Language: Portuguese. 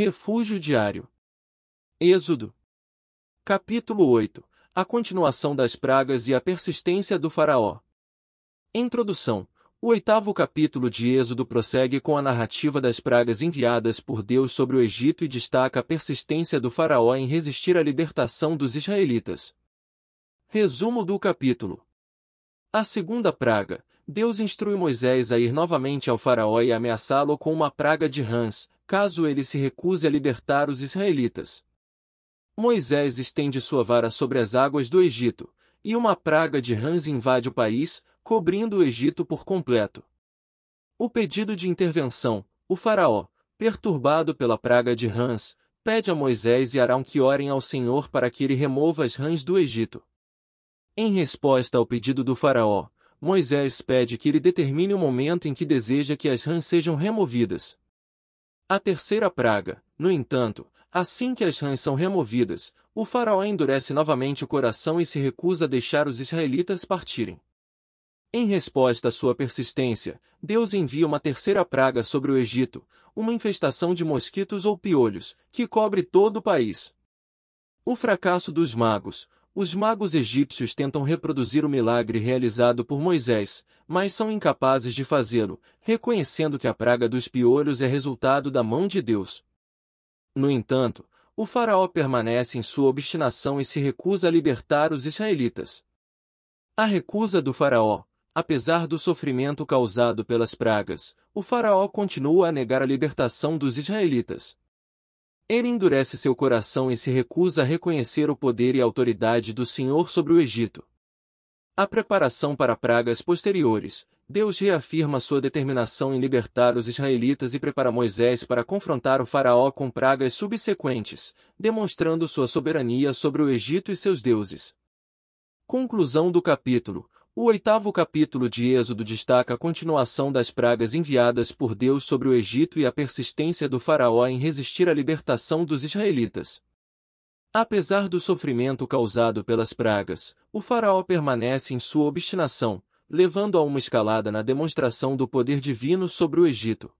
Refúgio diário. Êxodo. Capítulo 8. A continuação das pragas e a persistência do faraó. Introdução. O oitavo capítulo de Êxodo prossegue com a narrativa das pragas enviadas por Deus sobre o Egito e destaca a persistência do faraó em resistir à libertação dos israelitas. Resumo do capítulo. A segunda praga, Deus instrui Moisés a ir novamente ao faraó e ameaçá-lo com uma praga de rãs, caso ele se recuse a libertar os israelitas. Moisés estende sua vara sobre as águas do Egito, e uma praga de rãs invade o país, cobrindo o Egito por completo. O pedido de intervenção, o faraó, perturbado pela praga de rãs, pede a Moisés e Arão que orem ao Senhor para que ele remova as rãs do Egito. Em resposta ao pedido do faraó, Moisés pede que ele determine o momento em que deseja que as rãs sejam removidas. A terceira praga, no entanto, assim que as rãs são removidas, o faraó endurece novamente o coração e se recusa a deixar os israelitas partirem. Em resposta à sua persistência, Deus envia uma terceira praga sobre o Egito, uma infestação de mosquitos ou piolhos, que cobre todo o país. O fracasso dos magos, os magos egípcios tentam reproduzir o milagre realizado por Moisés, mas são incapazes de fazê-lo, reconhecendo que a praga dos piolhos é resultado da mão de Deus. No entanto, o faraó permanece em sua obstinação e se recusa a libertar os israelitas. A recusa do faraó, apesar do sofrimento causado pelas pragas, o faraó continua a negar a libertação dos israelitas. Ele endurece seu coração e se recusa a reconhecer o poder e autoridade do Senhor sobre o Egito. A preparação para pragas posteriores, Deus reafirma sua determinação em libertar os israelitas e prepara Moisés para confrontar o faraó com pragas subsequentes, demonstrando sua soberania sobre o Egito e seus deuses. Conclusão do capítulo o oitavo capítulo de Êxodo destaca a continuação das pragas enviadas por Deus sobre o Egito e a persistência do faraó em resistir à libertação dos israelitas. Apesar do sofrimento causado pelas pragas, o faraó permanece em sua obstinação, levando a uma escalada na demonstração do poder divino sobre o Egito.